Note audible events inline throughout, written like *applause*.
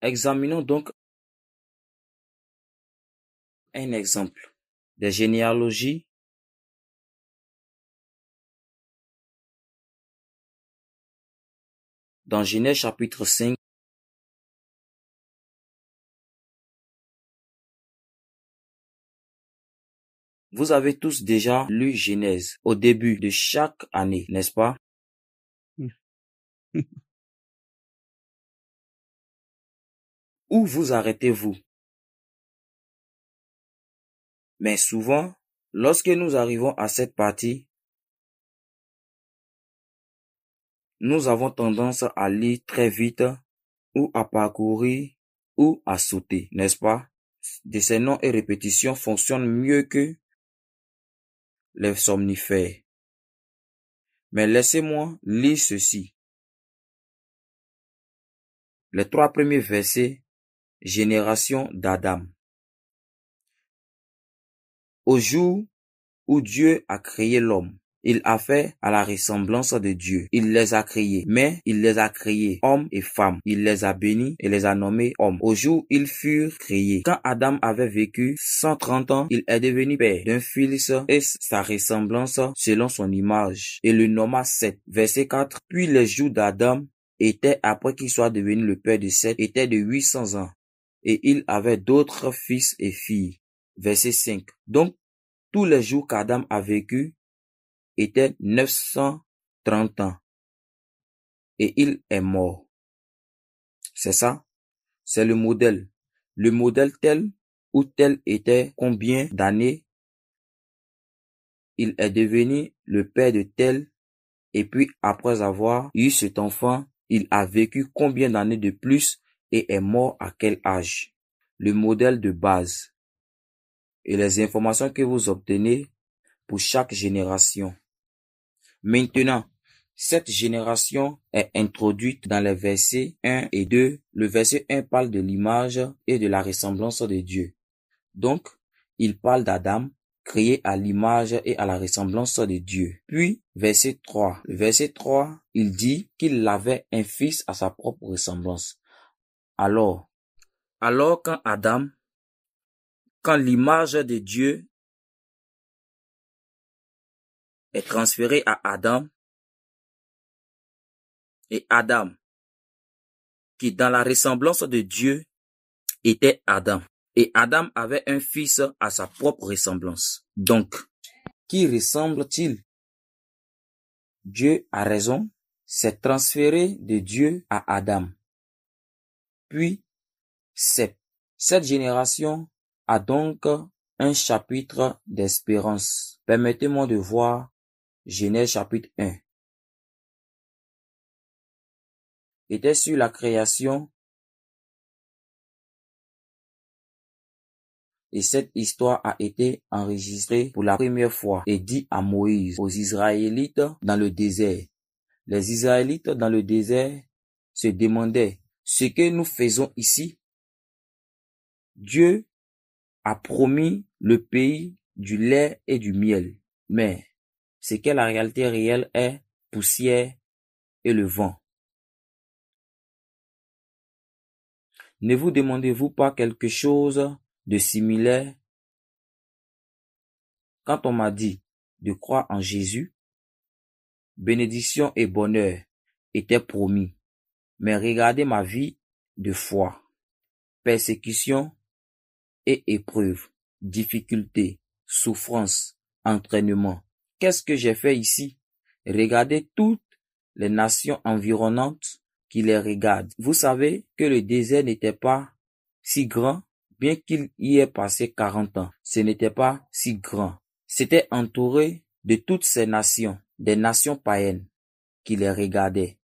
Examinons donc un exemple de généalogie dans Genèse chapitre 5. Vous avez tous déjà lu Genèse au début de chaque année, n'est-ce pas? *laughs* Où vous arrêtez-vous Mais souvent, lorsque nous arrivons à cette partie, nous avons tendance à lire très vite ou à parcourir ou à sauter, n'est-ce pas Des noms et répétitions fonctionnent mieux que les somnifères. Mais laissez-moi lire ceci. Les trois premiers versets génération d'Adam. Au jour où Dieu a créé l'homme, il a fait à la ressemblance de Dieu. Il les a créés, mais il les a créés hommes et femmes. Il les a bénis et les a nommés hommes. Au jour ils furent créés. Quand Adam avait vécu 130 ans, il est devenu père d'un fils et sa ressemblance selon son image et le nomma Seth. Verset 4. Puis les jours d'Adam étaient, après qu'il soit devenu le père de Seth, étaient de 800 ans et il avait d'autres fils et filles. Verset 5. Donc, tous les jours qu'Adam a vécu étaient 930 ans. Et il est mort. C'est ça? C'est le modèle. Le modèle tel ou tel était combien d'années? Il est devenu le père de tel et puis après avoir eu cet enfant, il a vécu combien d'années de plus et est mort à quel âge, le modèle de base et les informations que vous obtenez pour chaque génération. Maintenant, cette génération est introduite dans les versets 1 et 2. Le verset 1 parle de l'image et de la ressemblance de Dieu. Donc, il parle d'Adam, créé à l'image et à la ressemblance de Dieu. Puis, verset 3. Le verset 3, il dit qu'il avait un fils à sa propre ressemblance. Alors, alors quand Adam, quand l'image de Dieu est transférée à Adam, et Adam, qui dans la ressemblance de Dieu était Adam, et Adam avait un fils à sa propre ressemblance. Donc, qui ressemble-t-il Dieu a raison, c'est transféré de Dieu à Adam. Puis cette génération a donc un chapitre d'espérance. Permettez-moi de voir Genèse chapitre 1. Était sur la création Et cette histoire a été enregistrée pour la première fois et dit à Moïse, aux Israélites dans le désert. Les Israélites dans le désert se demandaient ce que nous faisons ici, Dieu a promis le pays du lait et du miel, mais ce que la réalité réelle est poussière et le vent. Ne vous demandez-vous pas quelque chose de similaire quand on m'a dit de croire en Jésus, bénédiction et bonheur étaient promis. Mais regardez ma vie de foi, persécution et épreuve, difficultés, souffrance, entraînement. Qu'est-ce que j'ai fait ici Regardez toutes les nations environnantes qui les regardent. Vous savez que le désert n'était pas si grand, bien qu'il y ait passé quarante ans. Ce n'était pas si grand. C'était entouré de toutes ces nations, des nations païennes, qui les regardaient.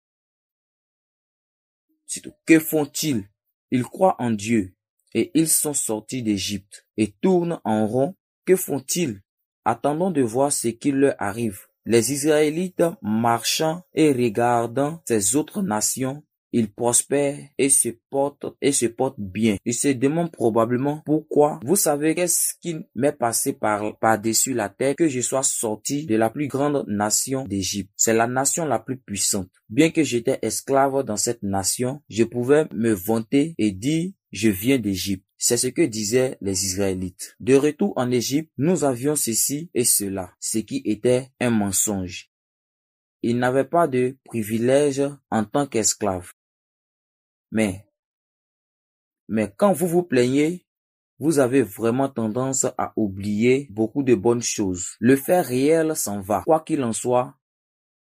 Que font-ils Ils croient en Dieu, et ils sont sortis d'Égypte, et tournent en rond. Que font-ils Attendons de voir ce qui leur arrive. Les Israélites, marchant et regardant ces autres nations, il prospère et se porte, et se porte bien. Il se demande probablement pourquoi. Vous savez qu'est-ce qui m'est passé par, par-dessus la terre que je sois sorti de la plus grande nation d'Égypte. C'est la nation la plus puissante. Bien que j'étais esclave dans cette nation, je pouvais me vanter et dire je viens d'Égypte. C'est ce que disaient les Israélites. De retour en Égypte, nous avions ceci et cela, ce qui était un mensonge. Ils n'avaient pas de privilèges en tant qu'esclaves. Mais, mais quand vous vous plaignez, vous avez vraiment tendance à oublier beaucoup de bonnes choses. Le fait réel s'en va. Quoi qu'il en soit,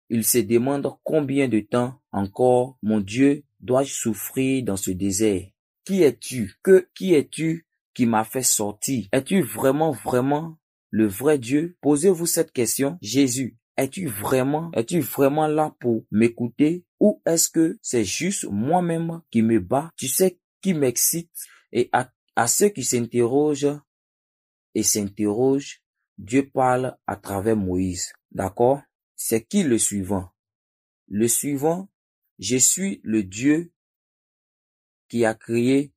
il se demande combien de temps encore, mon Dieu, dois-je souffrir dans ce désert? Qui es-tu? Que, qui es-tu qui m'a fait sortir? Es-tu vraiment, vraiment le vrai Dieu? Posez-vous cette question. Jésus, es-tu vraiment, es-tu vraiment là pour m'écouter? Ou est-ce que c'est juste moi-même qui me bat Tu sais qui m'excite et à, à ceux qui s'interrogent et s'interrogent, Dieu parle à travers Moïse. D'accord C'est qui le suivant Le suivant, je suis le Dieu qui a créé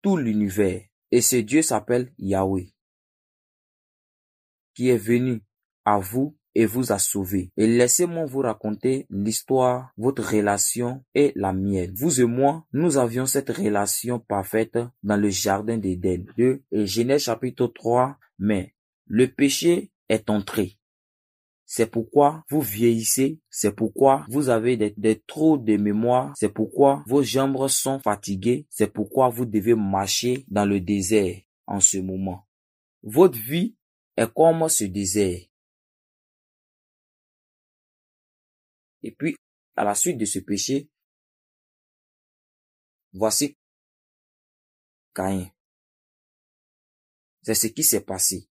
tout l'univers. Et ce Dieu s'appelle Yahweh, qui est venu à vous et vous a sauvé. Et laissez-moi vous raconter l'histoire, votre relation et la mienne. Vous et moi, nous avions cette relation parfaite dans le jardin d'Éden 2 et Genèse chapitre 3, mais le péché est entré. C'est pourquoi vous vieillissez, c'est pourquoi vous avez des, des trous de mémoire, c'est pourquoi vos jambes sont fatiguées, c'est pourquoi vous devez marcher dans le désert en ce moment. Votre vie est comme ce désert. Et puis, à la suite de ce péché, voici Caïn. C'est ce qui s'est passé.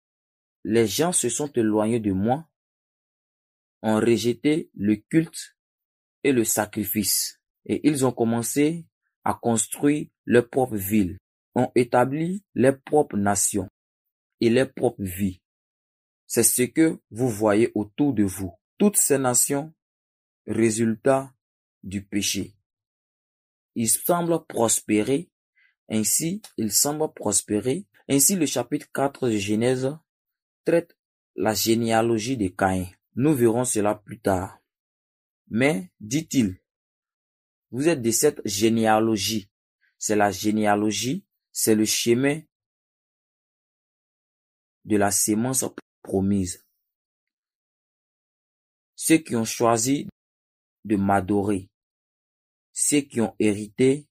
Les gens se sont éloignés de moi, ont rejeté le culte et le sacrifice, et ils ont commencé à construire leurs propres villes, ont établi leurs propres nations et leurs propres vies. C'est ce que vous voyez autour de vous. Toutes ces nations résultat du péché. Il semble prospérer, ainsi il semble prospérer. Ainsi le chapitre 4 de Genèse traite la généalogie de Caïn. Nous verrons cela plus tard. Mais, dit-il, vous êtes de cette généalogie. C'est la généalogie, c'est le chemin de la sémence promise. Ceux qui ont choisi de m'adorer, ceux qui ont hérité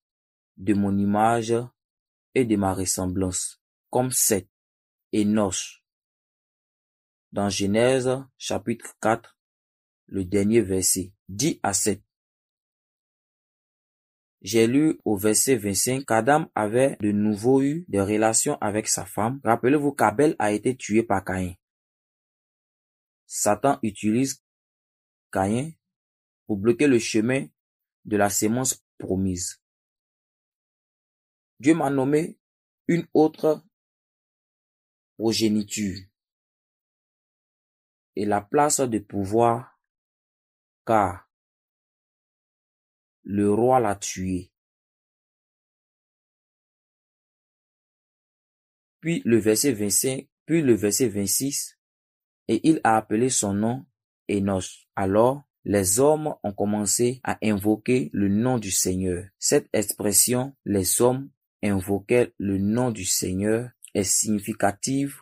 de mon image et de ma ressemblance, comme Seth, Noche. » Dans Genèse chapitre 4, le dernier verset, dit à Seth, j'ai lu au verset 25 qu'Adam avait de nouveau eu des relations avec sa femme. Rappelez-vous qu'Abel a été tué par Caïn. Satan utilise Caïn pour bloquer le chemin de la sémence promise. Dieu m'a nommé une autre progéniture et la place de pouvoir car le roi l'a tué. Puis le verset 25, puis le verset 26, et il a appelé son nom Enos. Alors, les hommes ont commencé à invoquer le nom du Seigneur. Cette expression, les hommes invoquaient le nom du Seigneur, est significative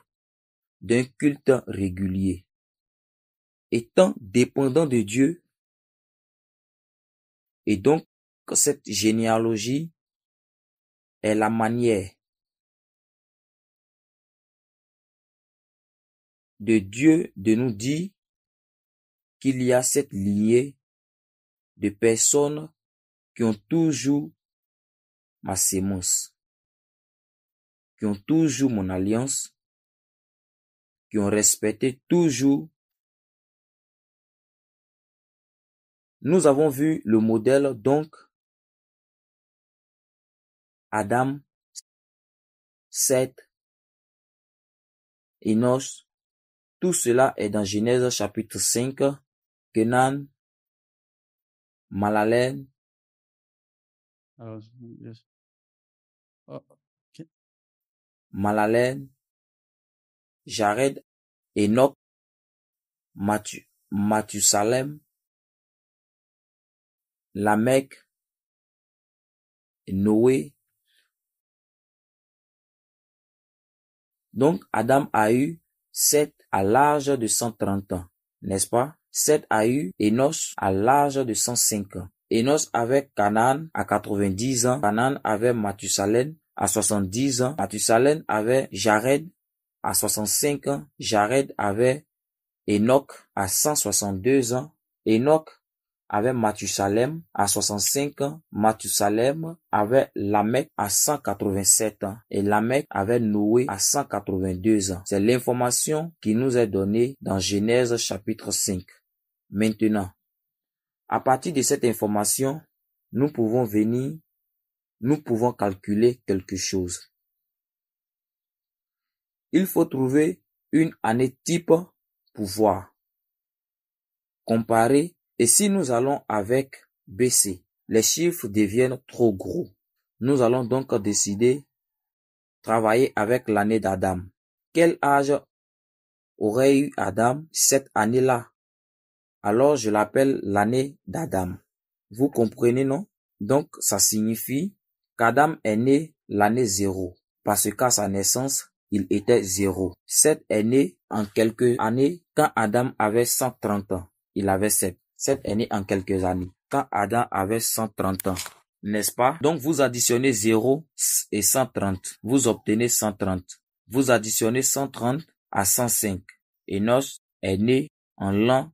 d'un culte régulier. Étant dépendant de Dieu, et donc cette généalogie est la manière de Dieu de nous dire il y a cette liée de personnes qui ont toujours ma sémence, qui ont toujours mon alliance, qui ont respecté toujours. Nous avons vu le modèle donc Adam, Seth, Enoch, tout cela est dans Genèse chapitre 5, Penan, Malalène, oh, Jared, Enoch, Mathieu, Mathieu Salem, Lamech, Noé. Donc Adam a eu sept à l'âge de cent trente ans, n'est-ce pas Seth a eu Enos à l'âge de 105 ans. Enos avait Canaan à 90 ans. Canaan avait Mathusalem à 70 ans. Mathusalem avait Jared à 65 ans. Jared avait Enoch à 162 ans. Enoch avait Mathusalem à 65 ans. Mathusalem avait Lamech à 187 ans. Et Lamech avait Noé à 182 ans. C'est l'information qui nous est donnée dans Genèse chapitre 5. Maintenant, à partir de cette information, nous pouvons venir, nous pouvons calculer quelque chose. Il faut trouver une année type pour voir, comparer, et si nous allons avec BC, les chiffres deviennent trop gros. Nous allons donc décider travailler avec l'année d'Adam. Quel âge aurait eu Adam cette année-là alors je l'appelle l'année d'Adam. Vous comprenez, non? Donc, ça signifie qu'Adam est né l'année zéro. Parce qu'à sa naissance, il était zéro. Seth est né en quelques années quand Adam avait 130 ans. Il avait sept. Seth est né en quelques années quand Adam avait 130 ans. N'est-ce pas? Donc vous additionnez 0 et 130. Vous obtenez 130. Vous additionnez 130 à 105. Enos est né en l'an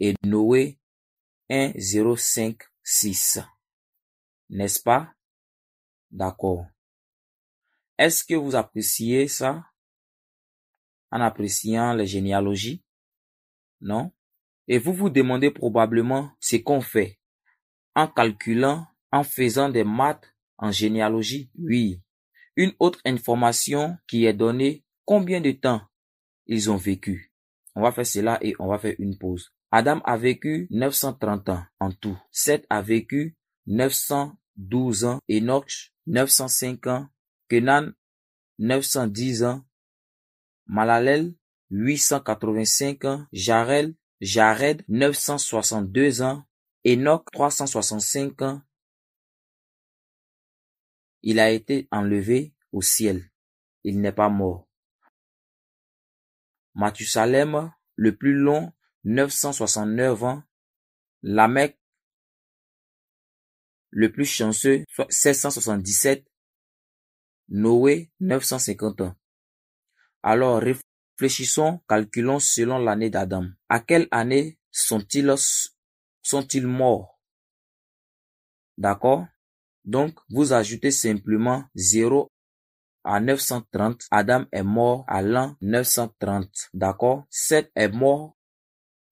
et Noé 1, N'est-ce pas? D'accord. Est-ce que vous appréciez ça? En appréciant les généalogies? Non? Et vous vous demandez probablement ce qu'on fait en calculant, en faisant des maths en généalogie? Oui. Une autre information qui est donnée, combien de temps ils ont vécu? On va faire cela et on va faire une pause. Adam a vécu 930 ans en tout. Seth a vécu 912 ans. Enoch 905 ans. Kenan 910 ans. Malalel 885 ans. Jarel, Jared 962 ans. Enoch 365 ans. Il a été enlevé au ciel. Il n'est pas mort. Mathusalem, le plus long 969 ans, la mec ans, le plus chanceux, soit 777, Noé, 950 ans. Alors réfléchissons, calculons selon l'année d'Adam. À quelle année sont-ils sont morts D'accord Donc, vous ajoutez simplement 0 à 930. Adam est mort à l'an 930. D'accord 7 est mort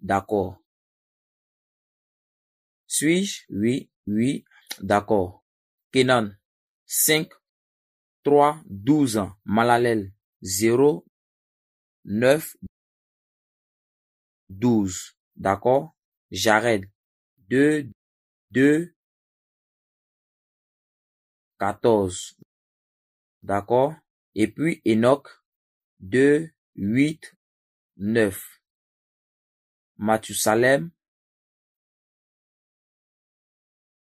D'accord. Suis-je? Oui, oui, d'accord. Kenan, 5, 3, 12 ans. Malalel, 0, 9, 12. D'accord? Jared, 2, 2, 14. D'accord? Et puis Enoch, 2, 8, 9. Mathusalem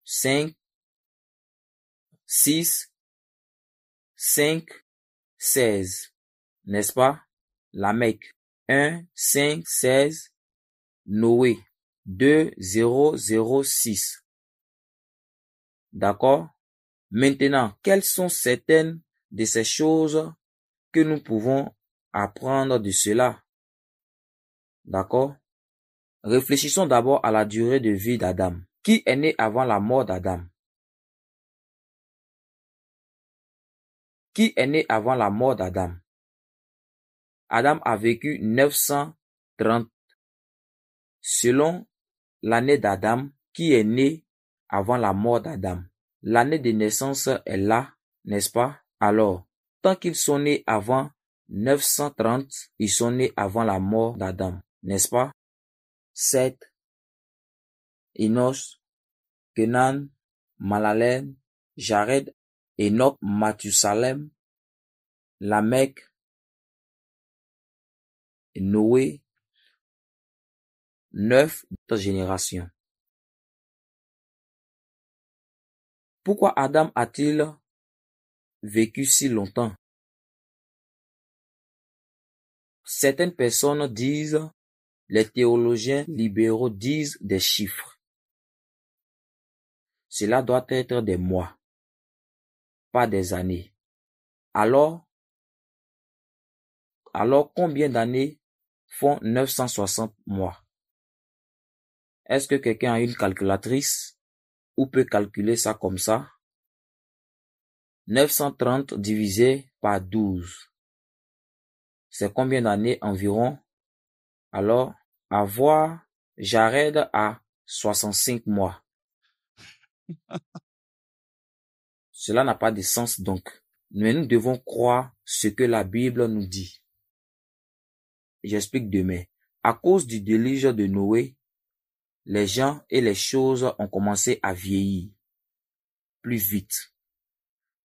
5, 6, 5, 16, n'est-ce pas la Mecque 1 5 16 Noé 2 0 0 6 D'accord Maintenant, quelles sont certaines de ces choses que nous pouvons apprendre de cela D'accord Réfléchissons d'abord à la durée de vie d'Adam. Qui est né avant la mort d'Adam? Qui est né avant la mort d'Adam? Adam a vécu 930. Selon l'année d'Adam, qui est né avant la mort d'Adam. L'année de naissance est là, n'est-ce pas? Alors, tant qu'ils sont nés avant 930, ils sont nés avant la mort d'Adam, n'est-ce pas? Seth, Enos, Kenan, Malalel, Jared, Enoch, Mathusalem, Lamech, Noé, neuf générations. Pourquoi Adam a-t-il vécu si longtemps? Certaines personnes disent les théologiens libéraux disent des chiffres. Cela doit être des mois, pas des années. Alors, alors combien d'années font 960 mois? Est-ce que quelqu'un a une calculatrice ou peut calculer ça comme ça? 930 divisé par 12. C'est combien d'années environ alors avoir Jared à 65 mois. *laughs* Cela n'a pas de sens donc. Mais nous devons croire ce que la Bible nous dit. J'explique demain. À cause du déluge de Noé, les gens et les choses ont commencé à vieillir plus vite.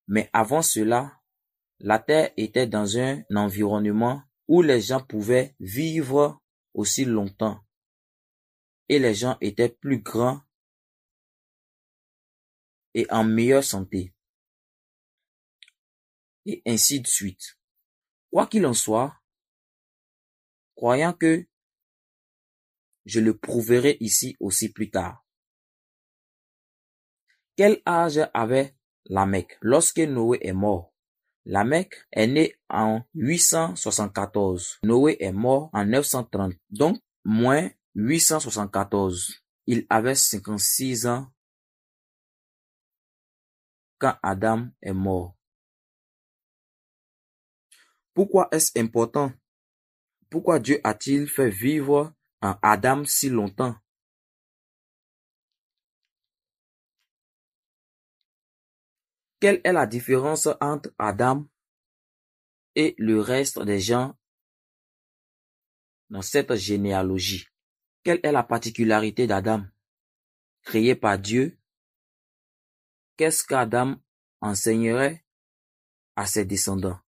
Mais avant cela, la terre était dans un environnement où les gens pouvaient vivre aussi longtemps, et les gens étaient plus grands et en meilleure santé. Et ainsi de suite. Quoi qu'il en soit, croyant que je le prouverai ici aussi plus tard. Quel âge avait la Mecque lorsque Noé est mort? La Lamech est né en 874. Noé est mort en 930, donc moins 874. Il avait 56 ans quand Adam est mort. Pourquoi est-ce important? Pourquoi Dieu a-t-il fait vivre un Adam si longtemps? Quelle est la différence entre Adam et le reste des gens dans cette généalogie Quelle est la particularité d'Adam créé par Dieu Qu'est-ce qu'Adam enseignerait à ses descendants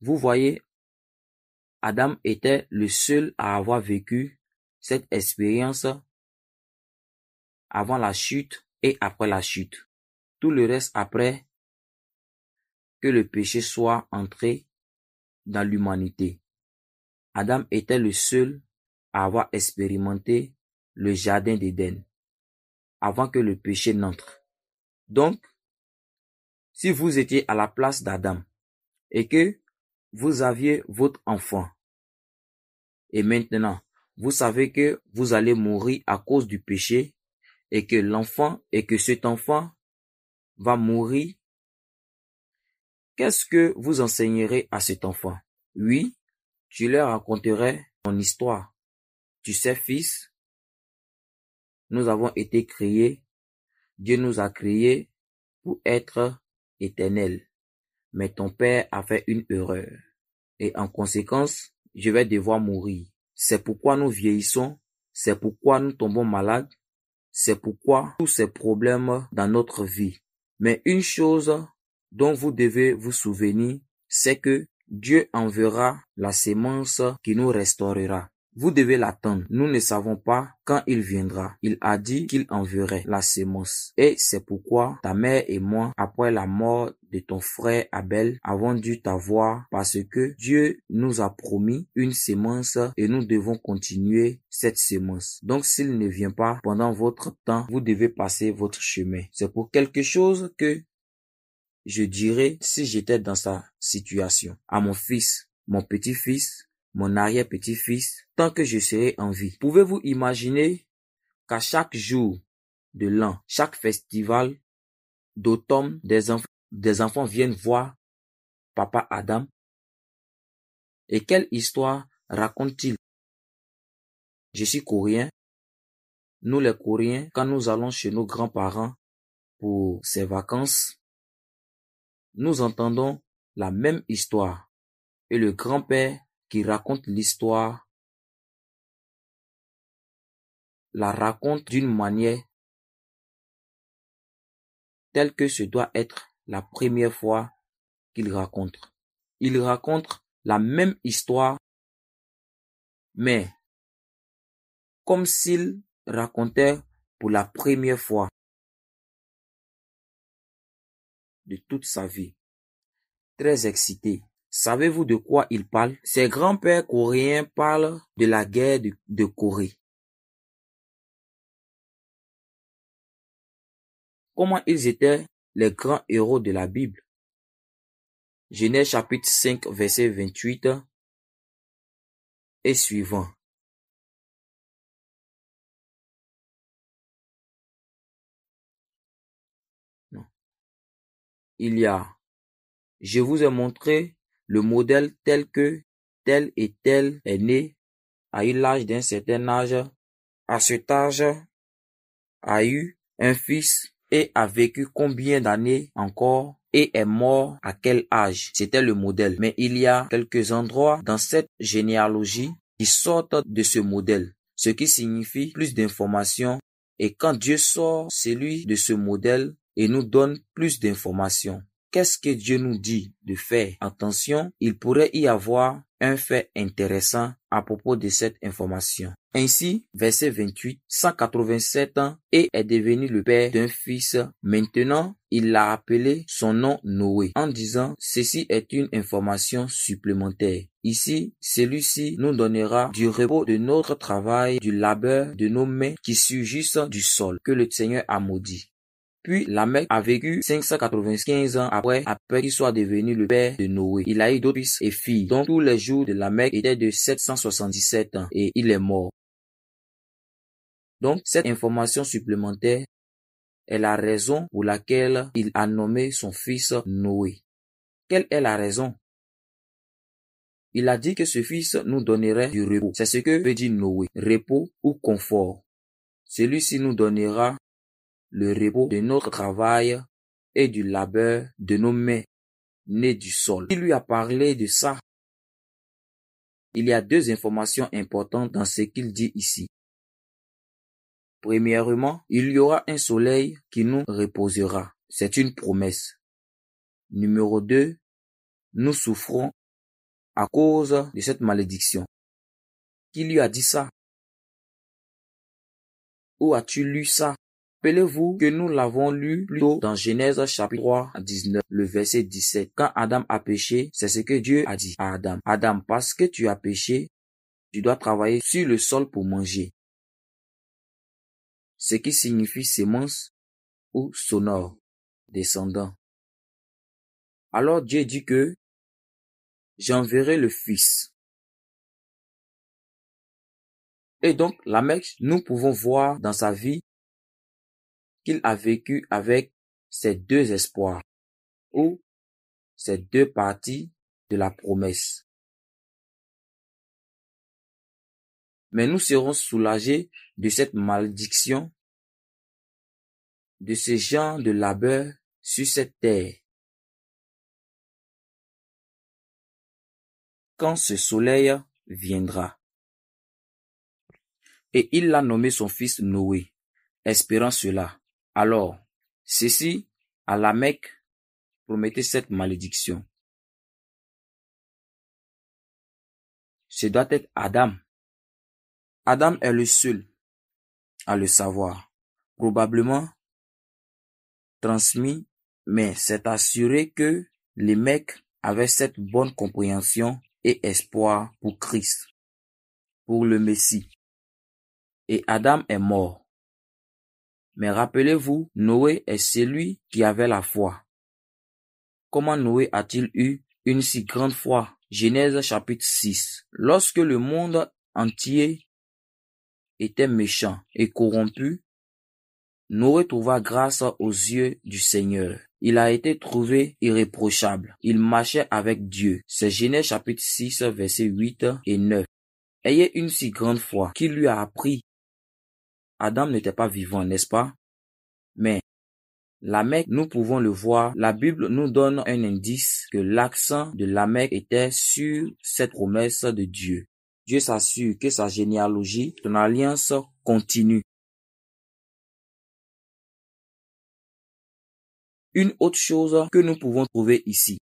Vous voyez, Adam était le seul à avoir vécu cette expérience avant la chute après la chute. Tout le reste après que le péché soit entré dans l'humanité. Adam était le seul à avoir expérimenté le jardin d'Éden avant que le péché n'entre. Donc, si vous étiez à la place d'Adam et que vous aviez votre enfant, et maintenant vous savez que vous allez mourir à cause du péché, et que l'enfant, et que cet enfant va mourir, qu'est-ce que vous enseignerez à cet enfant? Oui, tu leur raconterais ton histoire. Tu sais, fils, nous avons été créés. Dieu nous a créés pour être éternels. Mais ton père a fait une erreur. Et en conséquence, je vais devoir mourir. C'est pourquoi nous vieillissons. C'est pourquoi nous tombons malades. C'est pourquoi tous ces problèmes dans notre vie. Mais une chose dont vous devez vous souvenir, c'est que Dieu enverra la sémence qui nous restaurera. Vous devez l'attendre. Nous ne savons pas quand il viendra. Il a dit qu'il enverrait la sémence. Et c'est pourquoi ta mère et moi, après la mort de ton frère Abel, avons dû t'avoir parce que Dieu nous a promis une sémence et nous devons continuer cette semence. Donc s'il ne vient pas pendant votre temps, vous devez passer votre chemin. C'est pour quelque chose que je dirais si j'étais dans sa situation. À mon fils, mon petit-fils, mon arrière-petit-fils, tant que je serai en vie. Pouvez-vous imaginer qu'à chaque jour de l'an, chaque festival d'automne, des, enfants viennent voir papa Adam? Et quelle histoire raconte-t-il? Je suis coréen. Nous les Coréens, quand nous allons chez nos grands-parents pour ces vacances, nous entendons la même histoire. Et le grand-père qui raconte l'histoire la raconte d'une manière telle que ce doit être la première fois qu'il raconte. Il raconte la même histoire, mais comme s'il racontait pour la première fois de toute sa vie. Très excité, Savez-vous de quoi il parle Ses grands-pères coréens parlent de la guerre de Corée. Comment ils étaient les grands héros de la Bible? Genèse chapitre 5 verset 28 et suivant. Il y a, je vous ai montré le modèle tel que tel et tel est né, a eu l'âge d'un certain âge, à cet âge, a eu un fils et a vécu combien d'années encore et est mort à quel âge. C'était le modèle. Mais il y a quelques endroits dans cette généalogie qui sortent de ce modèle, ce qui signifie plus d'informations. Et quand Dieu sort celui de ce modèle et nous donne plus d'informations qu'est-ce que Dieu nous dit de faire Attention, il pourrait y avoir un fait intéressant à propos de cette information. Ainsi, verset 28, 187 ans et est devenu le père d'un fils. Maintenant, il l'a appelé son nom Noé en disant ceci est une information supplémentaire. Ici, celui-ci nous donnera du repos de notre travail, du labeur de nos mains qui surgissent du sol que le Seigneur a maudit. Puis Lamech a vécu 595 ans après, après qu'il soit devenu le père de Noé. Il a eu d'autres fils et filles, dont tous les jours de la Lamech étaient de 777 ans, et il est mort. Donc, cette information supplémentaire est la raison pour laquelle il a nommé son fils Noé. Quelle est la raison Il a dit que ce fils nous donnerait du repos. C'est ce que veut dire Noé, repos ou confort. Celui-ci nous donnera le repos de notre travail et du labeur de nos mains nées du sol. Qui lui a parlé de ça. Il y a deux informations importantes dans ce qu'il dit ici. Premièrement, il y aura un soleil qui nous reposera. C'est une promesse. Numéro 2, nous souffrons à cause de cette malédiction. Qui lui a dit ça? Où as-tu lu ça? Rappelez-vous que nous l'avons lu plus tôt dans Genèse chapitre 3 19, le verset 17. Quand Adam a péché, c'est ce que Dieu a dit à Adam. Adam, parce que tu as péché, tu dois travailler sur le sol pour manger. Ce qui signifie sémence ou sonore, descendant. Alors Dieu dit que j'enverrai le Fils. Et donc, la Mecque, nous pouvons voir dans sa vie qu'il a vécu avec ces deux espoirs, ou ces deux parties de la promesse. Mais nous serons soulagés de cette malédiction, de ce genre de labeur sur cette terre. Quand ce soleil viendra. Et il l'a nommé son fils Noé, espérant cela. Alors, ceci à la Mecque, promettait cette malédiction. Ce doit être Adam. Adam est le seul à le savoir. Probablement transmis, mais c'est assuré que les mecs avaient cette bonne compréhension et espoir pour Christ, pour le Messie. Et Adam est mort. Mais rappelez-vous, Noé est celui qui avait la foi. Comment Noé a-t-il eu une si grande foi Genèse chapitre 6. Lorsque le monde entier était méchant et corrompu, Noé trouva grâce aux yeux du Seigneur. Il a été trouvé irréprochable. Il marchait avec Dieu. C'est Genèse chapitre 6 verset 8 et 9. Ayez une si grande foi Qui lui a appris Adam n'était pas vivant, n'est-ce pas Mais Lamech, nous pouvons le voir, la Bible nous donne un indice que l'accent de Lamech était sur cette promesse de Dieu. Dieu s'assure que sa généalogie, son alliance continue. Une autre chose que nous pouvons trouver ici.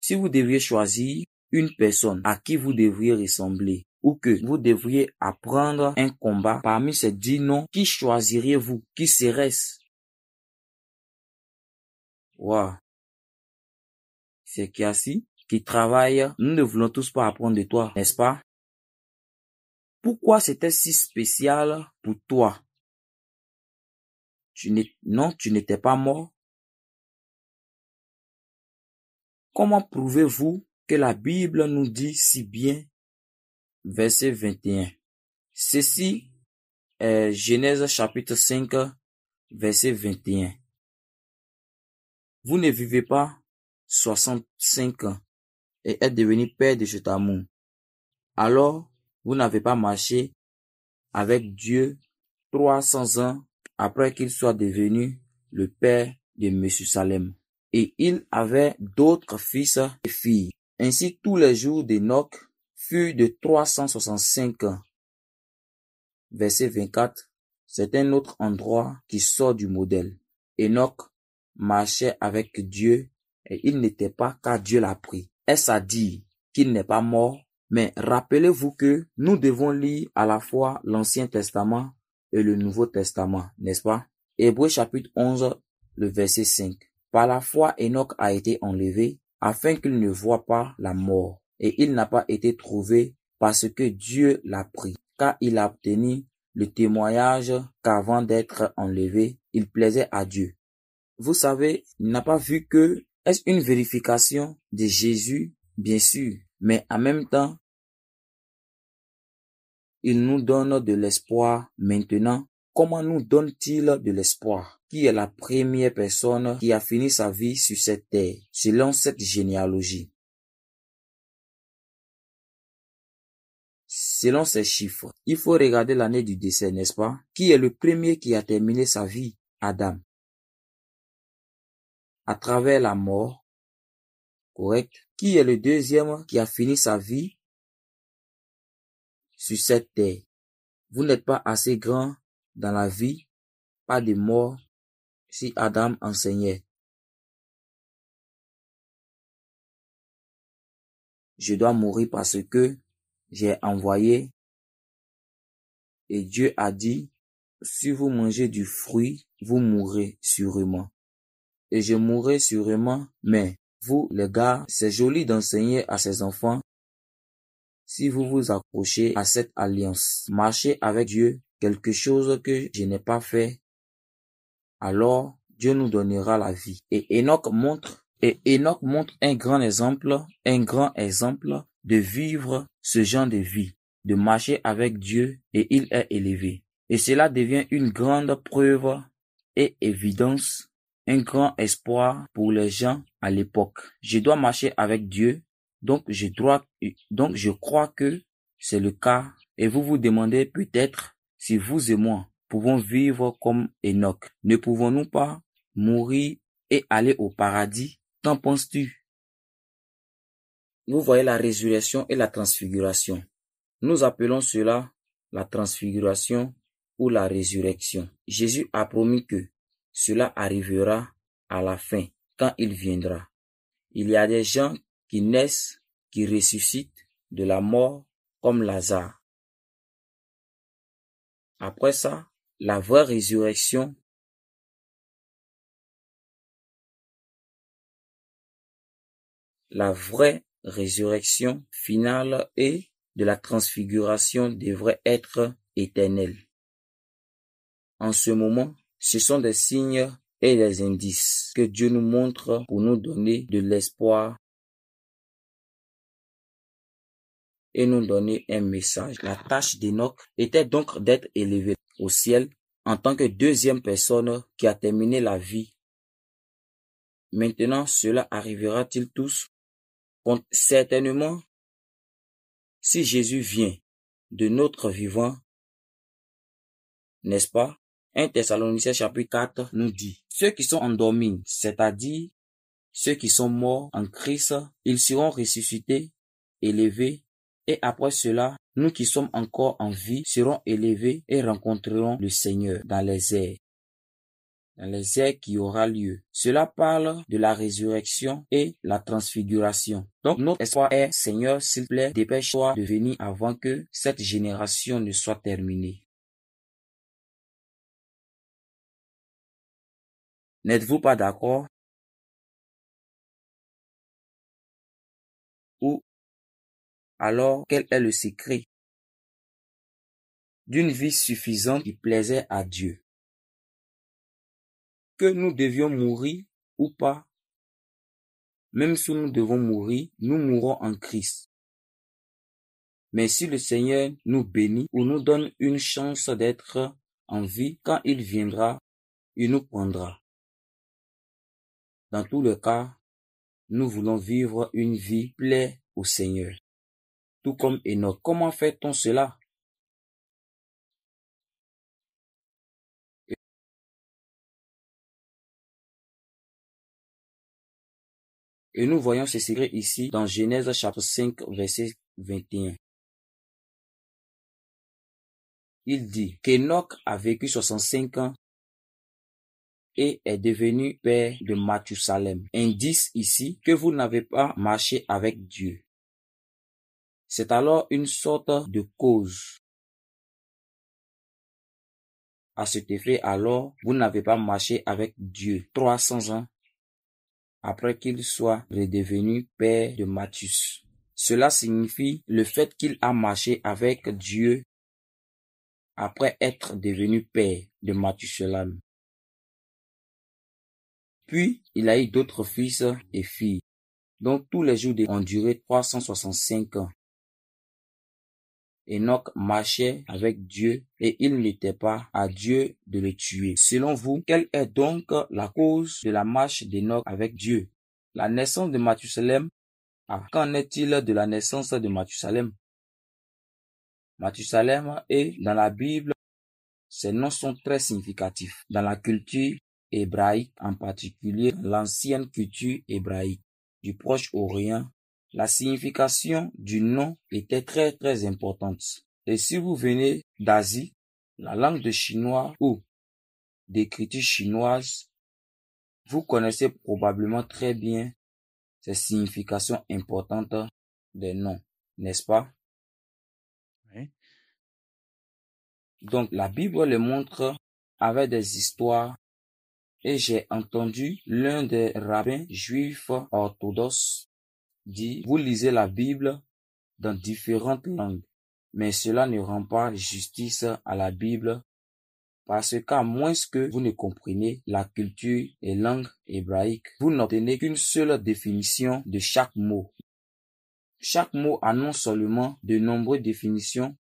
Si vous deviez choisir une personne à qui vous devriez ressembler, ou que vous devriez apprendre un combat, parmi ces dix noms, qui choisiriez-vous Qui serait-ce Wow. C'est Kiasi qui travaille. Nous ne voulons tous pas apprendre de toi, n'est-ce pas Pourquoi c'était si spécial pour toi tu Non, tu n'étais pas mort. Comment prouvez-vous que la Bible nous dit si bien verset 21. Ceci est Genèse chapitre 5, verset 21. Vous ne vivez pas 65 ans et êtes devenu père de cet amour. Alors, vous n'avez pas marché avec Dieu 300 ans après qu'il soit devenu le père de M. Salem. Et il avait d'autres fils et filles. Ainsi, tous les jours d'Enoch fut de 365, Verset 24. C'est un autre endroit qui sort du modèle. Enoch marchait avec Dieu et il n'était pas car Dieu l'a pris. Est-ce à dire qu'il n'est pas mort? Mais rappelez-vous que nous devons lire à la fois l'Ancien Testament et le Nouveau Testament, n'est-ce pas? Hébreu chapitre 11, le verset 5. Par la foi, Enoch a été enlevé afin qu'il ne voie pas la mort et il n'a pas été trouvé parce que Dieu l'a pris, car il a obtenu le témoignage qu'avant d'être enlevé, il plaisait à Dieu. Vous savez, il n'a pas vu que est-ce une vérification de Jésus, bien sûr, mais en même temps, il nous donne de l'espoir maintenant. Comment nous donne-t-il de l'espoir Qui est la première personne qui a fini sa vie sur cette terre, selon cette généalogie Selon ces chiffres, il faut regarder l'année du décès, n'est-ce pas Qui est le premier qui a terminé sa vie Adam. À travers la mort, correct Qui est le deuxième qui a fini sa vie sur cette terre Vous n'êtes pas assez grand dans la vie, pas de mort si Adam enseignait. Je dois mourir parce que j'ai envoyé, et Dieu a dit, si vous mangez du fruit, vous mourrez sûrement. Et je mourrai sûrement, mais vous, les gars, c'est joli d'enseigner à ces enfants. Si vous vous accrochez à cette alliance, marchez avec Dieu, quelque chose que je n'ai pas fait, alors Dieu nous donnera la vie. Et Enoch montre, et Enoch montre un grand exemple, un grand exemple de vivre ce genre de vie, de marcher avec Dieu et il est élevé. Et cela devient une grande preuve et évidence, un grand espoir pour les gens à l'époque. Je dois marcher avec Dieu, donc je donc je crois que c'est le cas. Et vous vous demandez peut-être si vous et moi pouvons vivre comme Enoch. Ne pouvons-nous pas mourir et aller au paradis? Qu'en penses-tu? Vous voyez la résurrection et la transfiguration. Nous appelons cela la transfiguration ou la résurrection. Jésus a promis que cela arrivera à la fin, quand il viendra. Il y a des gens qui naissent, qui ressuscitent de la mort comme Lazare. Après ça, la vraie résurrection la vraie résurrection finale et de la transfiguration devraient être éternels. En ce moment, ce sont des signes et des indices que Dieu nous montre pour nous donner de l'espoir et nous donner un message. La tâche d'Enoch était donc d'être élevé au ciel en tant que deuxième personne qui a terminé la vie. Maintenant, cela arrivera-t-il tous Certainement, si Jésus vient de notre vivant, n'est-ce pas 1 Thessaloniciens chapitre 4 nous dit, ceux qui sont endormis, c'est-à-dire ceux qui sont morts en Christ, ils seront ressuscités, élevés, et après cela, nous qui sommes encore en vie serons élevés et rencontrerons le Seigneur dans les airs dans les airs qui aura lieu. Cela parle de la résurrection et la transfiguration. Donc notre espoir est, Seigneur, s'il plaît, dépêche-toi de venir avant que cette génération ne soit terminée. N'êtes-vous pas d'accord Ou alors quel est le secret d'une vie suffisante qui plaisait à Dieu que nous devions mourir ou pas, même si nous devons mourir, nous mourrons en Christ. Mais si le Seigneur nous bénit ou nous donne une chance d'être en vie, quand il viendra, il nous prendra. Dans tous les cas, nous voulons vivre une vie pleine au Seigneur. Tout comme Enoch. Comment fait-on cela? Et nous voyons ce secret ici dans Genèse chapitre 5 verset 21. Il dit qu'Enoch a vécu 65 ans et est devenu père de Mathusalem. Indice ici que vous n'avez pas marché avec Dieu. C'est alors une sorte de cause. À cet effet, alors, vous n'avez pas marché avec Dieu 300 ans après qu'il soit redevenu père de Matthieu. Cela signifie le fait qu'il a marché avec Dieu après être devenu père de Matthieu. Puis, il a eu d'autres fils et filles, dont tous les jours ont duré 365 ans. Enoch marchait avec Dieu et il n'était pas à Dieu de le tuer. Selon vous, quelle est donc la cause de la marche d'Enoch avec Dieu La naissance de Mathusalem ah, qu'en est-il de la naissance de Mathusalem Mathusalem est dans la Bible, ces noms sont très significatifs dans la culture hébraïque, en particulier l'ancienne culture hébraïque du Proche-Orient la signification du nom était très très importante. Et si vous venez d'Asie, la langue de chinois ou d'écriture chinoise, vous connaissez probablement très bien ces significations importantes des noms, n'est-ce pas? Donc la Bible le montre avec des histoires et j'ai entendu l'un des rabbins juifs orthodoxes dit, vous lisez la Bible dans différentes langues, mais cela ne rend pas justice à la Bible parce qu'à moins que vous ne compreniez la culture et langue hébraïque, vous n'obtenez qu'une seule définition de chaque mot. Chaque mot a non seulement de nombreuses définitions,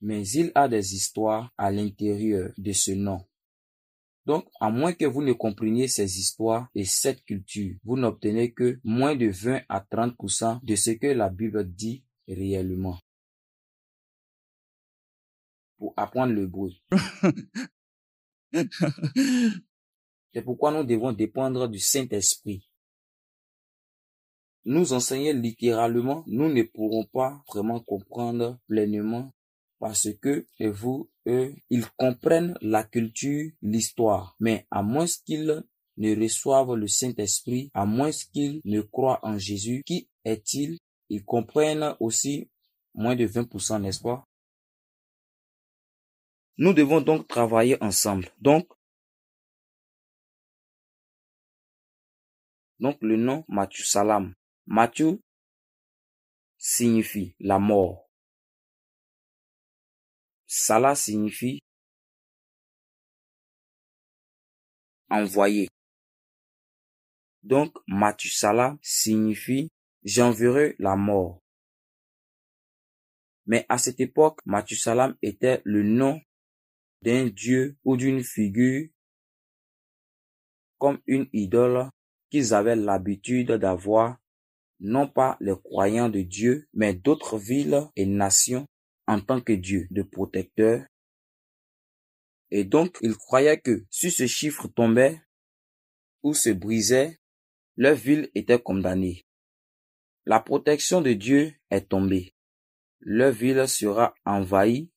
mais il a des histoires à l'intérieur de ce nom. Donc, à moins que vous ne compreniez ces histoires et cette culture, vous n'obtenez que moins de 20 à 30% de ce que la Bible dit réellement. Pour apprendre le bruit. *laughs* C'est pourquoi nous devons dépendre du Saint-Esprit. Nous enseigner littéralement, nous ne pourrons pas vraiment comprendre pleinement parce que vous eux, ils comprennent la culture, l'histoire, mais à moins qu'ils ne reçoivent le Saint-Esprit, à moins qu'ils ne croient en Jésus, qui est-il Ils comprennent aussi moins de 20%, n'est-ce pas Nous devons donc travailler ensemble. Donc, donc le nom Mathieu Salam. Mathieu signifie la mort. Salah signifie envoyer ». Donc, Matusala signifie j'enverrai la mort. Mais à cette époque, Matusalam était le nom d'un dieu ou d'une figure comme une idole qu'ils avaient l'habitude d'avoir, non pas les croyants de Dieu, mais d'autres villes et nations en tant que Dieu de protecteur. Et donc, ils croyaient que si ce chiffre tombait ou se brisait, leur ville était condamnée. La protection de Dieu est tombée. Leur ville sera envahie.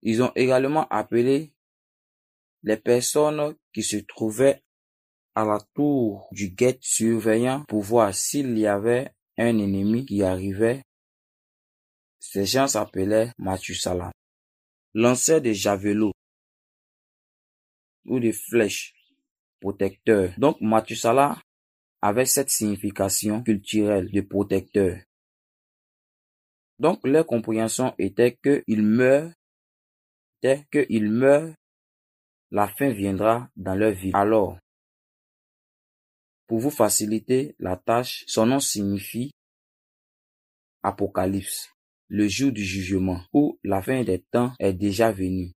Ils ont également appelé les personnes qui se trouvaient à la tour du guet surveillant pour voir s'il y avait un ennemi qui arrivait ces gens s'appelaient Salam, lanceur de javelots ou de flèches, protecteur. Donc Salam avait cette signification culturelle de protecteur. Donc leur compréhension était il meurt, meurt, la fin viendra dans leur vie. Alors, pour vous faciliter la tâche, son nom signifie Apocalypse le jour du jugement, où la fin des temps est déjà venue.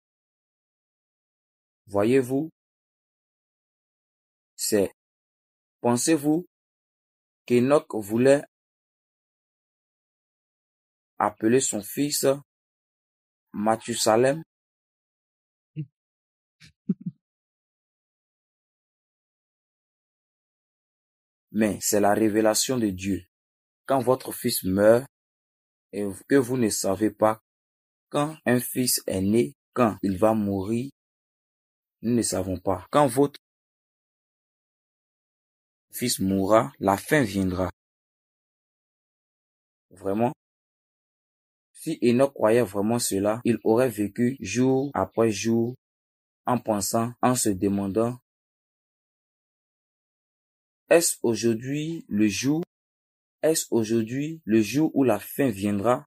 Voyez-vous, c'est, pensez-vous qu'Enoch voulait appeler son fils Mathusalem Mais c'est la révélation de Dieu. Quand votre fils meurt, et que vous ne savez pas quand un fils est né, quand il va mourir, nous ne savons pas. Quand votre fils mourra, la fin viendra. Vraiment, si Enoch croyait vraiment cela, il aurait vécu jour après jour en pensant, en se demandant, est-ce aujourd'hui le jour est-ce aujourd'hui le jour où la fin viendra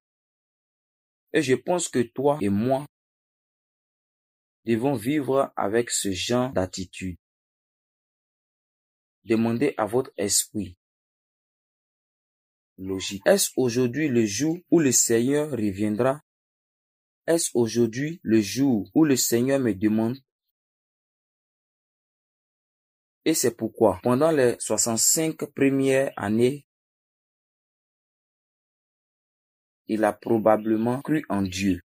Et je pense que toi et moi devons vivre avec ce genre d'attitude. Demandez à votre esprit. Logique. Est-ce aujourd'hui le jour où le Seigneur reviendra Est-ce aujourd'hui le jour où le Seigneur me demande Et c'est pourquoi, pendant les 65 premières années Il a probablement cru en Dieu,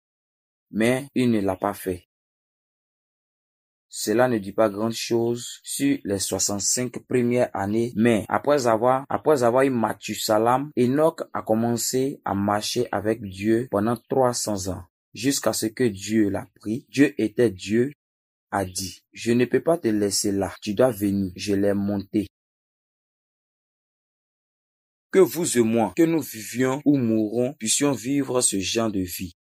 mais il ne l'a pas fait. Cela ne dit pas grand chose sur les 65 premières années, mais après avoir, après avoir eu Enoch a commencé à marcher avec Dieu pendant 300 ans, jusqu'à ce que Dieu l'a pris. Dieu était Dieu, a dit, je ne peux pas te laisser là, tu dois venir, je l'ai monté. Que vous et moi, que nous vivions ou mourons, puissions vivre ce genre de vie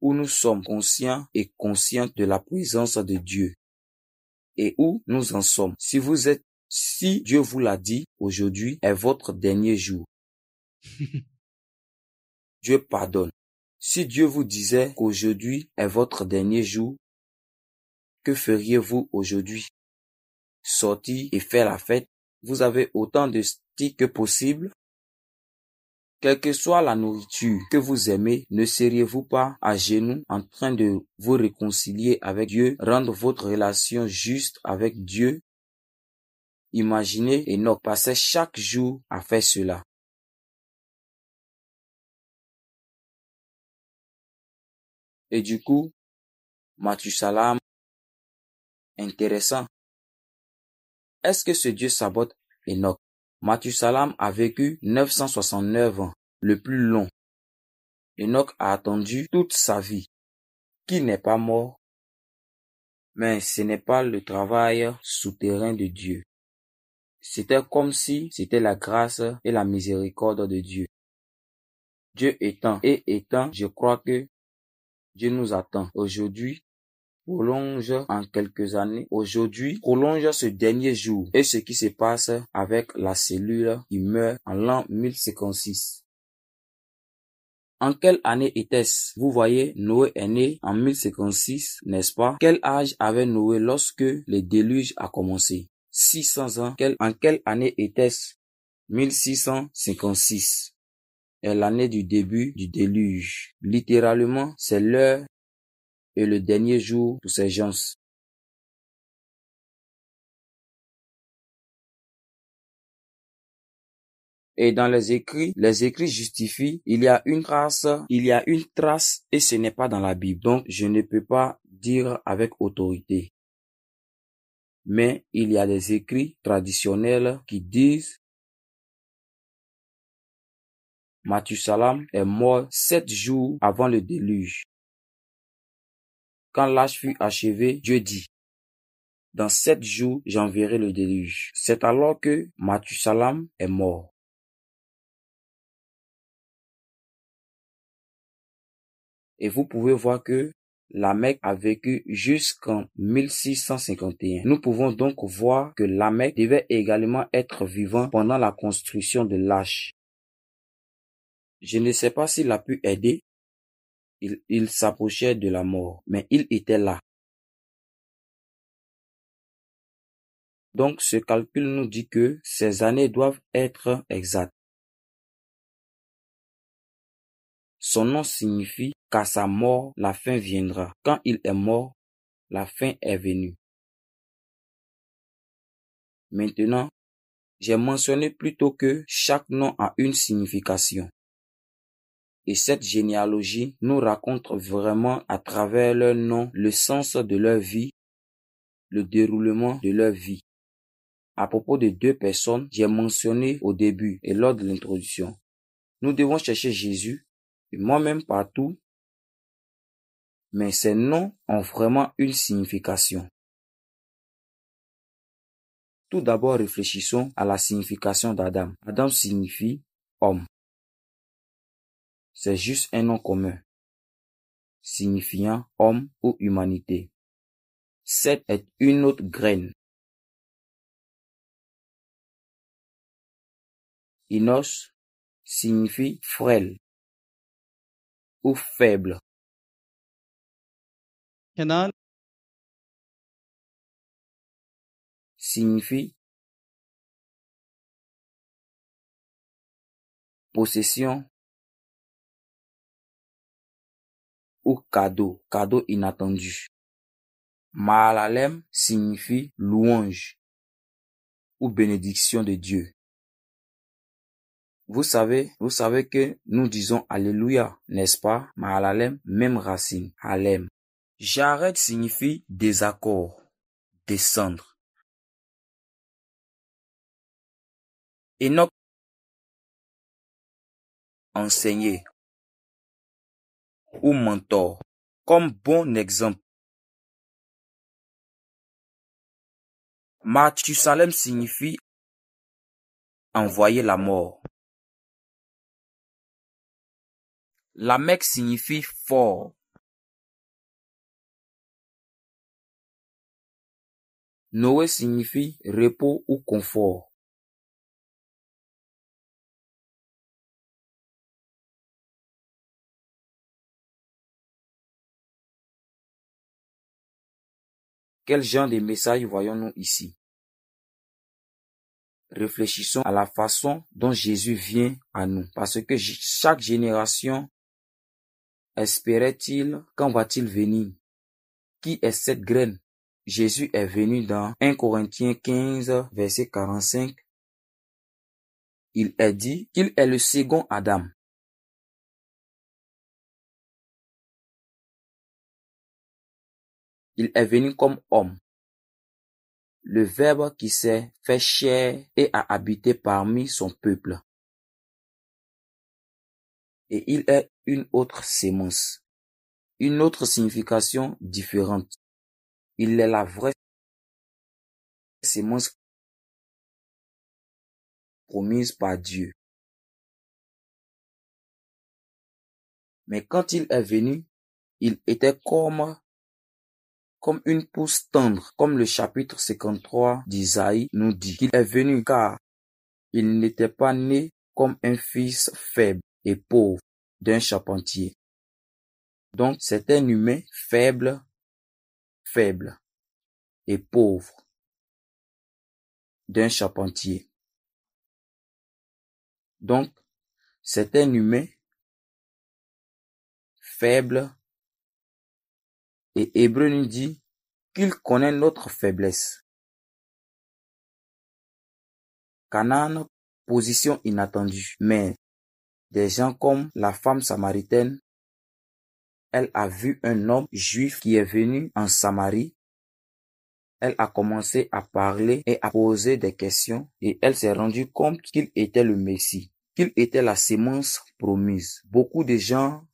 où nous sommes conscients et conscients de la présence de Dieu et où nous en sommes. Si vous êtes, si Dieu vous l'a dit, aujourd'hui est votre dernier jour. *laughs* Dieu pardonne. Si Dieu vous disait qu'aujourd'hui est votre dernier jour, que feriez-vous aujourd'hui? Sortir et faire la fête, vous avez autant de que possible quelle que soit la nourriture que vous aimez, ne seriez-vous pas à genoux en train de vous réconcilier avec Dieu, rendre votre relation juste avec Dieu? Imaginez Enoch passait chaque jour à faire cela. Et du coup, Mathusalam, intéressant. Est-ce que ce Dieu sabote Enoch? Mathusalam a vécu 969 ans, le plus long. Enoch a attendu toute sa vie. Qui n'est pas mort? Mais ce n'est pas le travail souterrain de Dieu. C'était comme si c'était la grâce et la miséricorde de Dieu. Dieu étant et étant, je crois que Dieu nous attend aujourd'hui prolonge en quelques années. Aujourd'hui, prolonge ce dernier jour et ce qui se passe avec la cellule qui meurt en l'an 1056. En quelle année était-ce Vous voyez, Noé est né en 1056, n'est-ce pas Quel âge avait Noé lorsque le déluge a commencé 600 ans. en quelle année était-ce 1656 est l'année du début du déluge. Littéralement, c'est l'heure le dernier jour pour ces gens. Et dans les écrits, les écrits justifient, il y a une trace, il y a une trace, et ce n'est pas dans la Bible. Donc, je ne peux pas dire avec autorité. Mais il y a des écrits traditionnels qui disent Salam est mort sept jours avant le déluge. Quand l'âge fut achevé, Dieu dit, dans sept jours, j'enverrai le déluge. C'est alors que Mathusalam est mort. Et vous pouvez voir que Lamech a vécu jusqu'en 1651. Nous pouvons donc voir que Lamech devait également être vivant pendant la construction de l'âge. Je ne sais pas s'il a pu aider, il s'approchait de la mort, mais il était là. Donc ce calcul nous dit que ces années doivent être exactes. Son nom signifie qu'à sa mort, la fin viendra. Quand il est mort, la fin est venue. Maintenant, j'ai mentionné plutôt que chaque nom a une signification et cette généalogie nous raconte vraiment à travers leur nom le sens de leur vie, le déroulement de leur vie. À propos de deux personnes, j'ai mentionné au début et lors de l'introduction. Nous devons chercher Jésus, et moi-même partout, mais ces noms ont vraiment une signification. Tout d'abord, réfléchissons à la signification d'Adam. Adam signifie homme. C'est juste un nom commun, signifiant homme ou humanité. Cette est une autre graine. Inos signifie frêle ou faible. signifie possession ou cadeau, cadeau inattendu. Malalem signifie louange ou bénédiction de Dieu. Vous savez, vous savez que nous disons Alléluia, n'est-ce pas? Malalem, même racine, Alem. Jaret signifie désaccord, descendre. Enoch, enseigner, Ou mentor. Kom bon ekzamp. Matyusalem signifi. Envoye la mor. Lamek signifi. For. Noe signifi. Repo ou konfor. Quel genre de message voyons-nous ici Réfléchissons à la façon dont Jésus vient à nous, parce que chaque génération espérait-il quand va-t-il venir Qui est cette graine Jésus est venu dans 1 Corinthiens 15, verset 45. Il est dit qu'il est le second Adam. Il est venu comme homme, le Verbe qui s'est fait chair et a habité parmi son peuple. Et il est une autre sémence, une autre signification différente. Il est la vraie sémence promise par Dieu. Mais quand il est venu, il était comme comme une pousse tendre, comme le chapitre 53 d'Isaïe nous dit qu'il est venu car il n'était pas né comme un fils faible et pauvre d'un charpentier. Donc c'est un humain faible, faible et pauvre d'un charpentier. Donc c'est un humain faible, et Hébreu nous dit qu'il connaît notre faiblesse. Canaan, position inattendue. Mais des gens comme la femme samaritaine, elle a vu un homme juif qui est venu en Samarie. Elle a commencé à parler et à poser des questions et elle s'est rendue compte qu'il était le Messie, qu'il était la sémence promise. Beaucoup de gens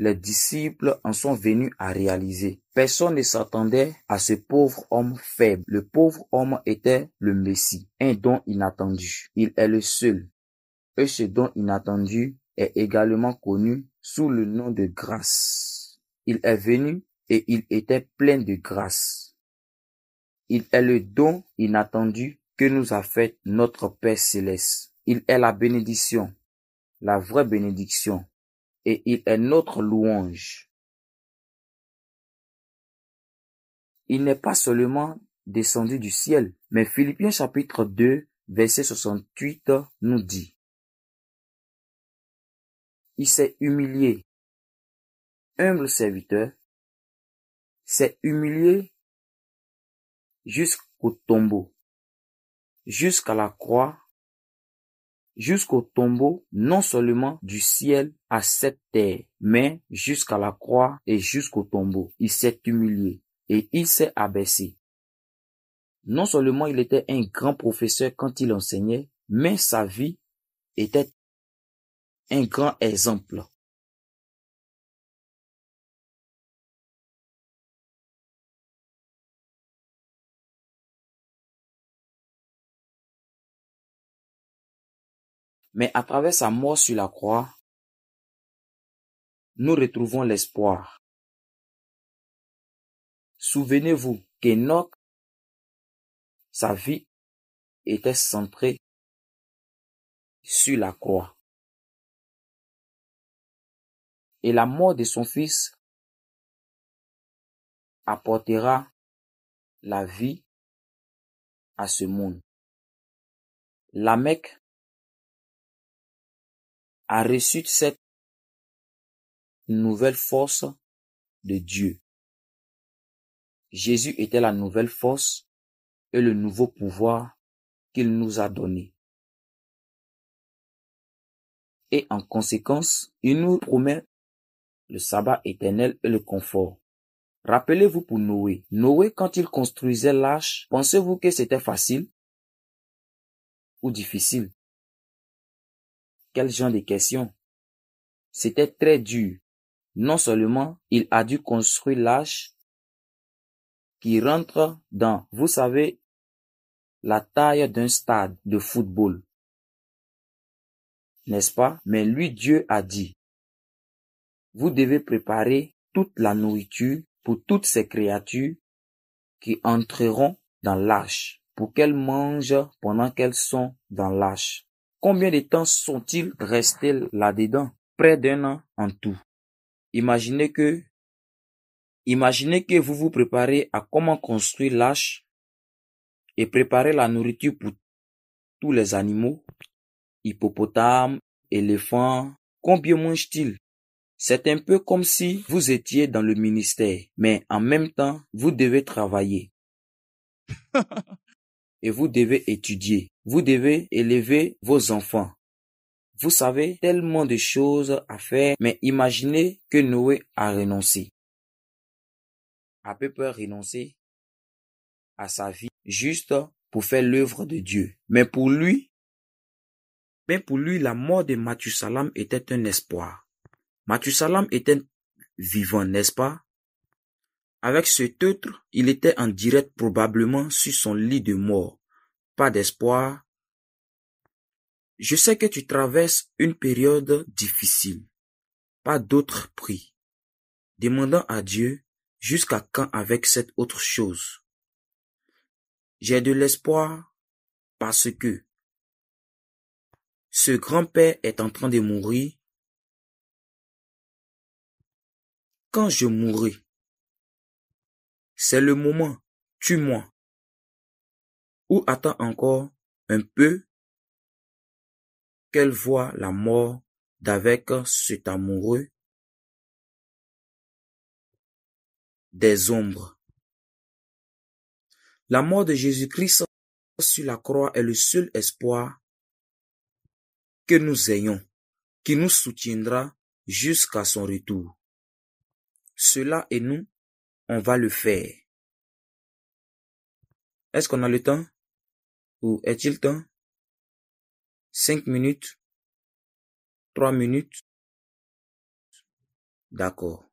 les disciples en sont venus à réaliser. Personne ne s'attendait à ce pauvre homme faible. Le pauvre homme était le Messie, un don inattendu. Il est le seul. Et ce don inattendu est également connu sous le nom de grâce. Il est venu et il était plein de grâce. Il est le don inattendu que nous a fait notre Père céleste. Il est la bénédiction, la vraie bénédiction et il est notre louange. Il n'est pas seulement descendu du ciel, mais Philippiens chapitre 2, verset 68 nous dit, Il s'est humilié, humble serviteur, s'est humilié jusqu'au tombeau, jusqu'à la croix jusqu'au tombeau non seulement du ciel à cette terre, mais jusqu'à la croix et jusqu'au tombeau. Il s'est humilié et il s'est abaissé. Non seulement il était un grand professeur quand il enseignait, mais sa vie était un grand exemple Mais à travers sa mort sur la croix, nous retrouvons l'espoir. Souvenez-vous qu'Enoch, sa vie était centrée sur la croix. Et la mort de son fils apportera la vie à ce monde a reçu cette nouvelle force de Dieu. Jésus était la nouvelle force et le nouveau pouvoir qu'il nous a donné. Et en conséquence, il nous promet le sabbat éternel et le confort. Rappelez-vous pour Noé. Noé, quand il construisait l'arche, pensez-vous que c'était facile ou difficile? Quel genre de question! C'était très dur, non seulement il a dû construire l'arche qui rentre dans, vous savez, la taille d'un stade de football. N'est-ce pas? Mais lui, Dieu a dit, vous devez préparer toute la nourriture pour toutes ces créatures qui entreront dans l'arche, pour qu'elles mangent pendant qu'elles sont dans l'arche. Combien de temps sont-ils restés là-dedans Près d'un an en tout. Imaginez que, imaginez que vous vous préparez à comment construire l'arche et préparer la nourriture pour tous les animaux, hippopotames, éléphants. Combien mangent-ils C'est un peu comme si vous étiez dans le ministère, mais en même temps, vous devez travailler. *laughs* et vous devez étudier. Vous devez élever vos enfants. Vous savez tellement de choses à faire, mais imaginez que Noé a renoncé. A peu peur renoncer à sa vie juste pour faire l'œuvre de Dieu. Mais pour lui, mais pour lui, la mort de Mathusalam était un espoir. Mathusalam était vivant, n'est-ce pas? Avec cet autre, il était en direct probablement sur son lit de mort pas d'espoir. Je sais que tu traverses une période difficile, pas d'autre prix. Demandant à Dieu jusqu'à quand avec cette autre chose. J'ai de l'espoir parce que ce grand-père est en train de mourir. Quand je mourrai, c'est le moment, tue-moi ou attend encore un peu qu'elle voit la mort d'avec cet amoureux des ombres. La mort de Jésus-Christ sur la croix est le seul espoir que nous ayons, qui nous soutiendra jusqu'à son retour. Cela et nous, on va le faire. Est-ce qu'on a le temps? Ou est-il temps Cinq minutes Trois minutes D'accord.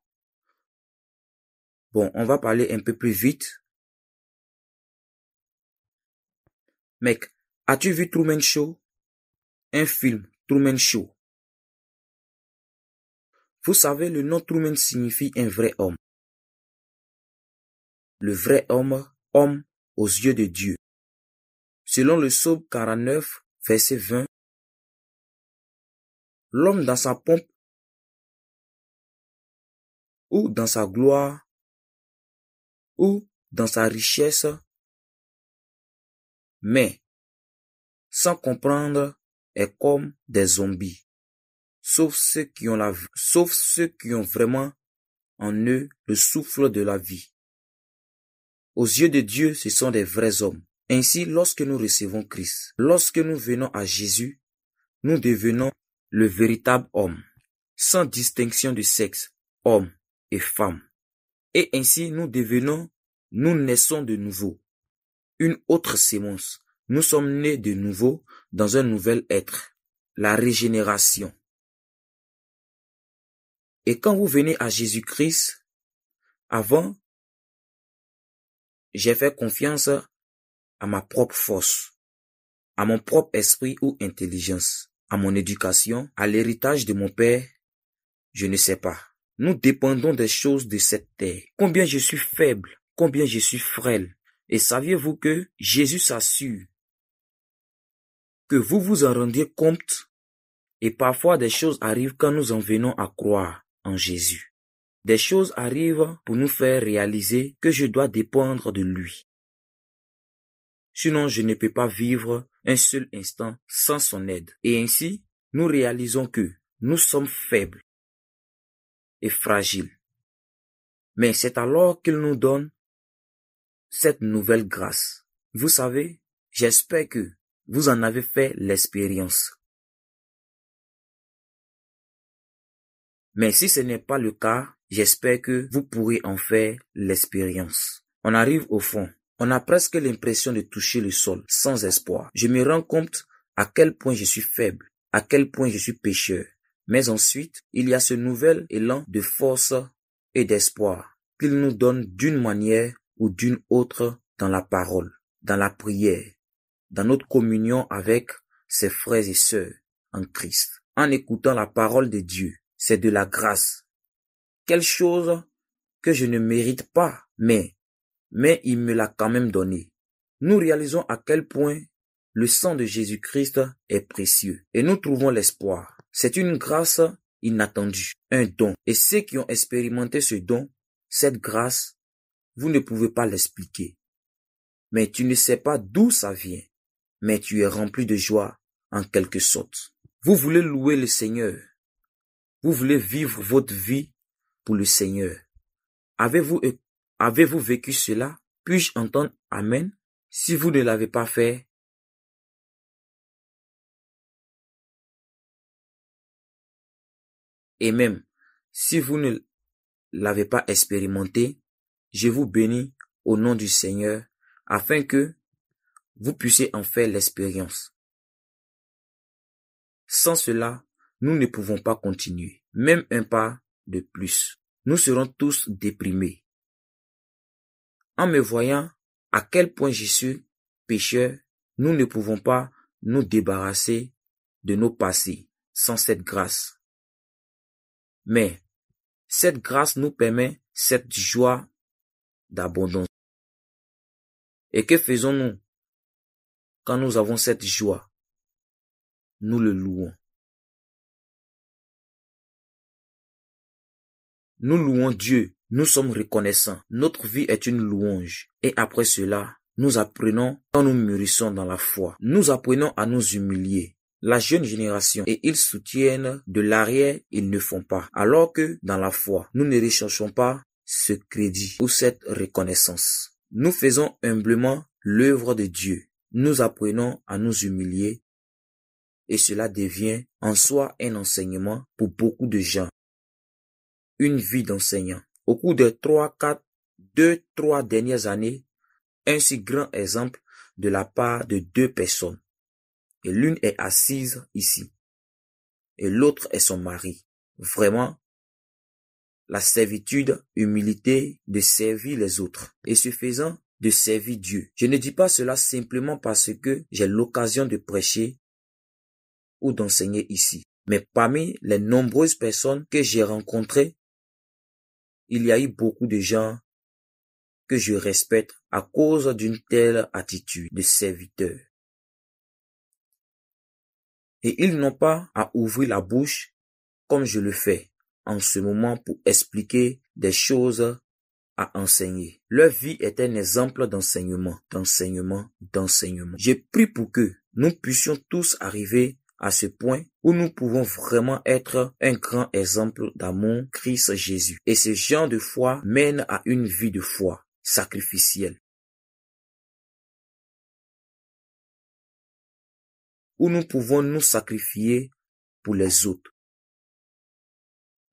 Bon, on va parler un peu plus vite. Mec, as-tu vu Truman Show Un film, Truman Show. Vous savez, le nom Truman signifie un vrai homme. Le vrai homme, homme aux yeux de Dieu. Selon le psaume 49, verset 20, l'homme dans sa pompe ou dans sa gloire ou dans sa richesse, mais sans comprendre est comme des zombies, sauf ceux qui ont sauf ceux qui ont vraiment en eux le souffle de la vie. Aux yeux de Dieu, ce sont des vrais hommes. Ainsi, lorsque nous recevons Christ, lorsque nous venons à Jésus, nous devenons le véritable homme, sans distinction de sexe, homme et femme. Et ainsi, nous devenons, nous naissons de nouveau. Une autre sémence. Nous sommes nés de nouveau dans un nouvel être, la régénération. Et quand vous venez à Jésus-Christ, avant, j'ai fait confiance à ma propre force, à mon propre esprit ou intelligence, à mon éducation, à l'héritage de mon père, je ne sais pas. Nous dépendons des choses de cette terre. Combien je suis faible, combien je suis frêle. Et saviez-vous que Jésus s'assure que vous vous en rendiez compte et parfois des choses arrivent quand nous en venons à croire en Jésus. Des choses arrivent pour nous faire réaliser que je dois dépendre de lui. Sinon, je ne peux pas vivre un seul instant sans son aide. Et ainsi, nous réalisons que nous sommes faibles et fragiles. Mais c'est alors qu'il nous donne cette nouvelle grâce. Vous savez, j'espère que vous en avez fait l'expérience. Mais si ce n'est pas le cas, j'espère que vous pourrez en faire l'expérience. On arrive au fond. On a presque l'impression de toucher le sol, sans espoir. Je me rends compte à quel point je suis faible, à quel point je suis pécheur. Mais ensuite, il y a ce nouvel élan de force et d'espoir qu'il nous donne d'une manière ou d'une autre dans la parole, dans la prière, dans notre communion avec ses frères et sœurs en Christ. En écoutant la parole de Dieu, c'est de la grâce. quelque chose que je ne mérite pas, mais mais il me l'a quand même donné. Nous réalisons à quel point le sang de Jésus-Christ est précieux et nous trouvons l'espoir. C'est une grâce inattendue, un don. Et ceux qui ont expérimenté ce don, cette grâce, vous ne pouvez pas l'expliquer. Mais tu ne sais pas d'où ça vient, mais tu es rempli de joie en quelque sorte. Vous voulez louer le Seigneur. Vous voulez vivre votre vie pour le Seigneur. Avez-vous Avez-vous vécu cela? Puis-je entendre Amen si vous ne l'avez pas fait? Et même si vous ne l'avez pas expérimenté, je vous bénis au nom du Seigneur afin que vous puissiez en faire l'expérience. Sans cela, nous ne pouvons pas continuer, même un pas de plus. Nous serons tous déprimés, en me voyant à quel point je suis pécheur, nous ne pouvons pas nous débarrasser de nos passés sans cette grâce. Mais cette grâce nous permet cette joie d'abondance. Et que faisons-nous quand nous avons cette joie Nous le louons. Nous louons Dieu nous sommes reconnaissants. Notre vie est une louange. Et après cela, nous apprenons quand nous mûrissons dans la foi. Nous apprenons à nous humilier. La jeune génération et ils soutiennent de l'arrière, ils ne font pas. Alors que dans la foi, nous ne recherchons pas ce crédit ou cette reconnaissance. Nous faisons humblement l'œuvre de Dieu. Nous apprenons à nous humilier et cela devient en soi un enseignement pour beaucoup de gens. Une vie d'enseignant. Au cours des trois, quatre, deux, trois dernières années, un si grand exemple de la part de deux personnes. Et l'une est assise ici. Et l'autre est son mari. Vraiment, la servitude, humilité de servir les autres. Et ce faisant, de servir Dieu. Je ne dis pas cela simplement parce que j'ai l'occasion de prêcher ou d'enseigner ici. Mais parmi les nombreuses personnes que j'ai rencontrées il y a eu beaucoup de gens que je respecte à cause d'une telle attitude de serviteur. Et ils n'ont pas à ouvrir la bouche comme je le fais en ce moment pour expliquer des choses à enseigner. Leur vie est un exemple d'enseignement, d'enseignement, d'enseignement. J'ai pris pour que nous puissions tous arriver à ce point où nous pouvons vraiment être un grand exemple d'amour Christ Jésus. Et ce genre de foi mène à une vie de foi sacrificielle. Où nous pouvons nous sacrifier pour les autres.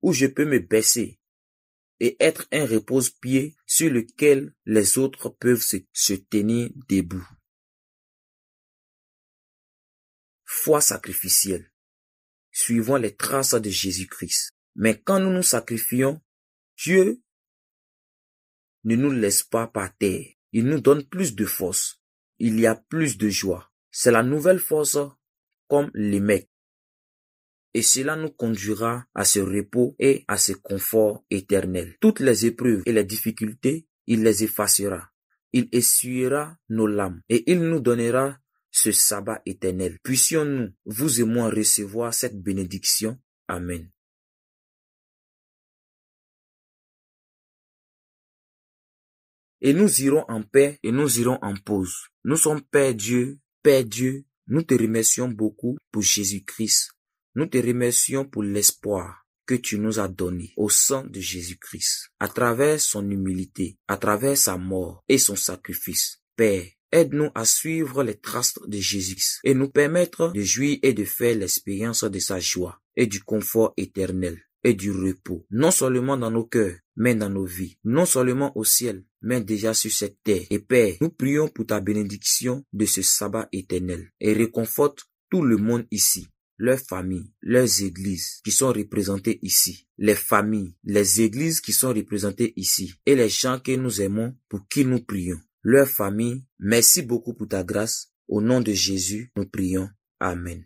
Où je peux me baisser et être un repose-pied sur lequel les autres peuvent se, se tenir debout. foi sacrificielle, suivant les traces de Jésus-Christ. Mais quand nous nous sacrifions, Dieu ne nous laisse pas par terre. Il nous donne plus de force. Il y a plus de joie. C'est la nouvelle force comme les mecs. Et cela nous conduira à ce repos et à ce confort éternel. Toutes les épreuves et les difficultés, il les effacera. Il essuiera nos lames et il nous donnera ce sabbat éternel. Puissions-nous, vous et moi, recevoir cette bénédiction. Amen. Et nous irons en paix et nous irons en pause. Nous sommes Père Dieu, Père Dieu, nous te remercions beaucoup pour Jésus-Christ. Nous te remercions pour l'espoir que tu nous as donné au sang de Jésus-Christ, à travers son humilité, à travers sa mort et son sacrifice. Père, Aide-nous à suivre les traces de Jésus et nous permettre de jouir et de faire l'expérience de sa joie et du confort éternel et du repos, non seulement dans nos cœurs, mais dans nos vies, non seulement au ciel, mais déjà sur cette terre. Et Père, nous prions pour ta bénédiction de ce sabbat éternel et réconforte tout le monde ici leurs familles, leurs églises qui sont représentées ici, les familles, les églises qui sont représentées ici et les gens que nous aimons pour qui nous prions. Leur famille, Merci beaucoup pour ta grâce. Au nom de Jésus, nous prions. Amen.